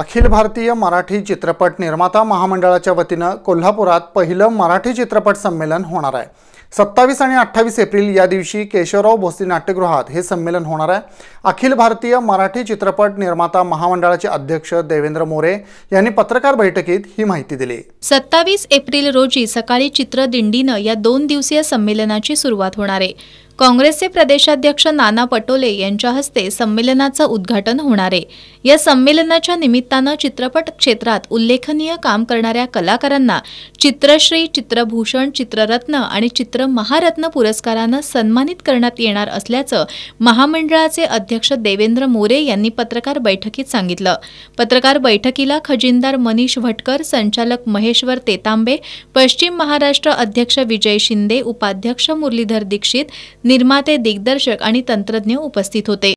अखिल भारतीय मराठी चित्रपट निर्माता महामंडळाच्या वतीनं कोल्हापुरात पहिलं मराठी चित्रपट संमेलन होणार आहे सत्तावीस आणि अठ्ठावीस एप्रिल या दिवशी केशवराव भोसले नाट्यगृहात हे संमेलन होणार आहे अखिल भारतीय मराठी चित्रपट निर्माता महामंडळाचे अध्यक्ष देवेंद्र मोरे यांनी पत्रकार बैठकीत ही माहिती दिली सत्तावीस एप्रिल रोजी सकाळी चित्रदिंडीनं या दोन दिवसीय संमेलनाची सुरुवात होणार आहे काँग्रेसचे प्रदेशाध्यक्ष नाना पटोले यांच्या हस्ते संमेलनाचं उद्घाटन होणार आहे या संमेलनाच्या निमित्तानं चित्रपट क्षेत्रात उल्लेखनीय काम करणाऱ्या कलाकारांना चित्रश्री चित्रभूषण चित्ररत्न आणि चित्र महारत्न पुरस्कारानं सन्मानित करण्यात येणार असल्याचं महामंडळाचे अध्यक्ष देवेंद्र मोरे यांनी पत्रकार बैठकीत सांगितलं पत्रकार बैठकीला खजिनदार मनीष भटकर संचालक महेश्वर तेतांबे पश्चिम महाराष्ट्र अध्यक्ष विजय शिंदे उपाध्यक्ष मुरलीधर दीक्षित निर्माते दिग्दर्शक आणि तंत्रज्ञ उपस्थित होते